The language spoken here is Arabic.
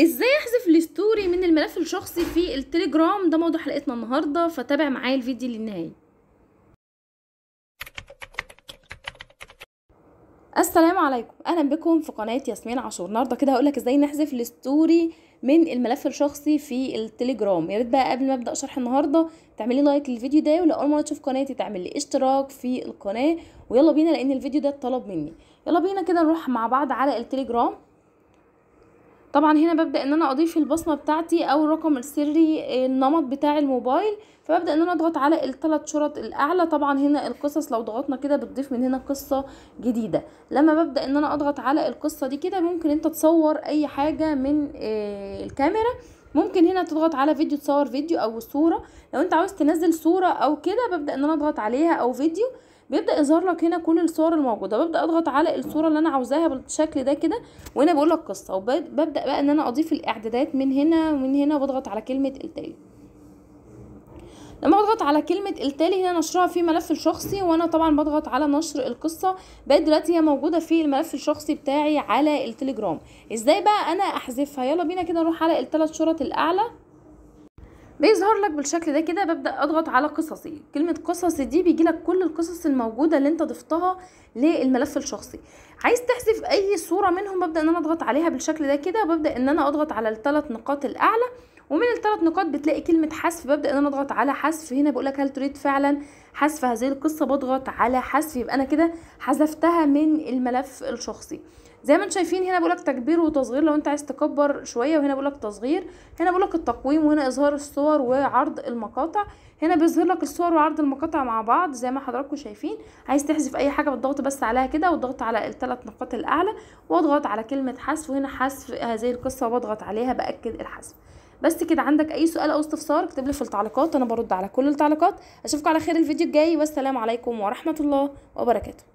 ازاي احذف الستوري من الملف الشخصي في التليجرام ده موضوع حلقتنا النهارده فتابع معايا الفيديو للنهايه السلام عليكم اهلا بكم في قناه ياسمين عاشور النهارده كده هقول لك ازاي نحذف الستوري من الملف الشخصي في التليجرام يا ريت بقى قبل ما ابدا شرح النهارده تعملي لايك للفيديو ده ولو اول مره تشوف قناتي تعملي اشتراك في القناه ويلا بينا لان الفيديو ده اتطلب مني يلا بينا كده نروح مع بعض على التليجرام طبعا هنا ببدأ ان انا اضيف البصمة بتاعتي او الرقم السري النمط بتاع الموبايل فببدأ ان انا اضغط على الثلاث شرط الاعلى طبعا هنا القصص لو ضغطنا كده بتضيف من هنا قصة جديدة لما ببدأ ان انا اضغط على القصة دي كده ممكن انت تصور اي حاجة من آه، الكاميرا ممكن هنا تضغط على فيديو تصور فيديو او صورة لو انت عاوز تنزل صورة او كده ببدأ ان انا اضغط عليها او فيديو بيبدا يظهر لك هنا كل الصور الموجوده ببدا اضغط على الصوره اللي انا عاوزاها بالشكل ده كده وهنا بقول لك قصه وببدا بقى ان انا اضيف الاعدادات من هنا ومن هنا وبضغط على كلمه التالي لما بضغط على كلمة التالي هنا نشرها في ملف الشخصي وانا طبعا بضغط على نشر القصة بقت دلوقتي هي موجودة في الملف الشخصي بتاعي على التليجرام ازاي بقى انا احذفها يلا بينا كده نروح على الثلاث شرط الاعلى بيظهر لك بالشكل ده كده ببدا اضغط على قصصي كلمه قصصي دي بيجي لك كل القصص الموجوده اللي انت ضفتها للملف الشخصي عايز تحذف اي صوره منهم ببدا ان انا اضغط عليها بالشكل ده كده ببدأ ان انا اضغط على الثلاث نقاط الاعلى ومن الثلاث نقاط بتلاقي كلمه حذف ببدا ان انا اضغط على حذف هنا بقول لك هل تريد فعلا حذف هذه القصه بضغط على حذف يبقى انا كده حذفتها من الملف الشخصي زي ما انتم شايفين هنا لك تكبير وتصغير لو انت عايز تكبر شويه وهنا لك تصغير هنا لك التقويم وهنا اظهار الصور وعرض المقاطع هنا بيظهر لك الصور وعرض المقاطع مع بعض زي ما حضراتكم شايفين عايز تحذف اي حاجه بالضغط بس عليها كده والضغط على الثلاث نقاط الاعلى واضغط على كلمه حذف وهنا حذف هذه القصه وبضغط عليها باكد الحذف بس كده عندك اي سؤال او استفسار اكتب لي في التعليقات انا برد على كل التعليقات اشوفكم على خير الفيديو الجاي والسلام عليكم ورحمه الله وبركاته